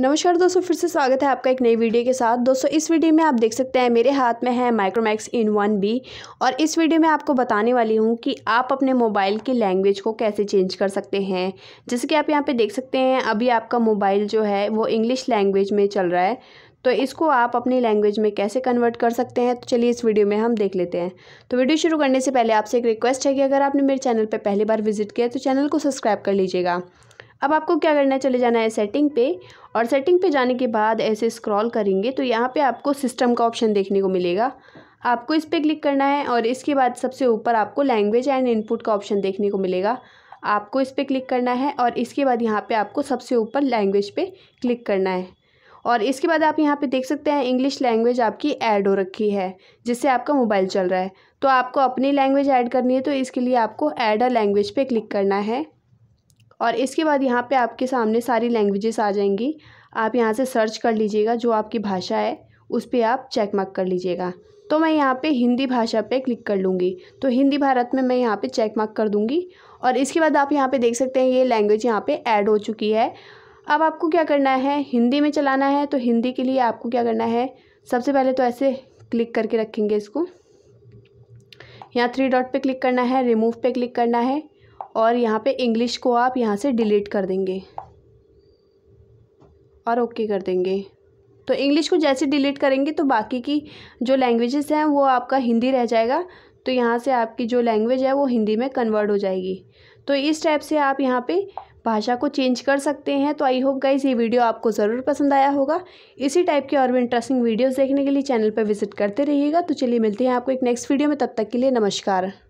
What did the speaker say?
नमस्कार दोस्तों फिर से स्वागत है आपका एक नई वीडियो के साथ दोस्तों इस वीडियो में आप देख सकते हैं मेरे हाथ में है माइक्रोमैक्स इन वन बी और इस वीडियो में आपको बताने वाली हूँ कि आप अपने मोबाइल की लैंग्वेज को कैसे चेंज कर सकते हैं जैसे कि आप यहाँ पे देख सकते हैं अभी आपका मोबाइल जो है वो इंग्लिश लैंग्वेज में चल रहा है तो इसको आप अपनी लैंग्वेज में कैसे कन्वर्ट कर सकते हैं तो चलिए इस वीडियो में हम देख लेते हैं तो वीडियो शुरू करने से पहले आपसे एक रिक्वेस्ट है कि अगर आपने मेरे चैनल पर पहली बार विजिट किया तो चैनल को सब्सक्राइब कर लीजिएगा अब आपको क्या करना है चले जाना है सेटिंग पे और सेटिंग पे जाने के बाद ऐसे स्क्रॉल करेंगे तो यहाँ पे आपको सिस्टम का ऑप्शन देखने को मिलेगा आपको इस पर क्लिक करना है और इसके बाद सबसे ऊपर आपको लैंग्वेज एंड इनपुट का ऑप्शन देखने को मिलेगा आपको इस पर क्लिक करना है और इसके बाद यहाँ पर आपको सबसे ऊपर लैंग्वेज पर क्लिक करना है और इसके बाद आप यहाँ पे देख सकते हैं इंग्लिश लैंग्वेज आपकी ऐड हो रखी है जिससे आपका मोबाइल चल रहा है तो आपको अपनी लैंग्वेज ऐड करनी है तो इसके लिए आपको ऐड अ लैंग्वेज पे क्लिक करना है और इसके बाद यहाँ पे आपके सामने सारी लैंग्वेजेस आ जाएंगी आप यहाँ से सर्च कर लीजिएगा जो आपकी भाषा है उस पर आप चेक मार्क कर लीजिएगा तो मैं यहाँ पे हिंदी भाषा पे क्लिक कर लूँगी तो हिंदी भारत में मैं यहाँ पे चेक मार्क कर दूँगी और इसके बाद आप यहाँ पे देख सकते हैं ये लैंग्वेज यहाँ पे ऐड हो चुकी है अब आपको क्या करना है हिंदी में चलाना है तो हिंदी के लिए आपको क्या करना है सबसे पहले तो ऐसे क्लिक करके रखेंगे इसको यहाँ थ्री डॉट पर क्लिक करना है रिमूव पर क्लिक करना है और यहाँ पे इंग्लिश को आप यहाँ से डिलीट कर देंगे और ओके कर देंगे तो इंग्लिश को जैसे डिलीट करेंगे तो बाकी की जो लैंग्वेजेस हैं वो आपका हिंदी रह जाएगा तो यहाँ से आपकी जो लैंग्वेज है वो हिंदी में कन्वर्ट हो जाएगी तो इस टाइप से आप यहाँ पे भाषा को चेंज कर सकते हैं तो आई होप गाइज ये वीडियो आपको ज़रूर पसंद आया होगा इसी टाइप के और भी इंटरेस्टिंग वीडियोज़ देखने के लिए चैनल पर विजिट करते रहिएगा तो चलिए मिलते हैं आपको एक नेक्स्ट वीडियो में तब तक के लिए नमस्कार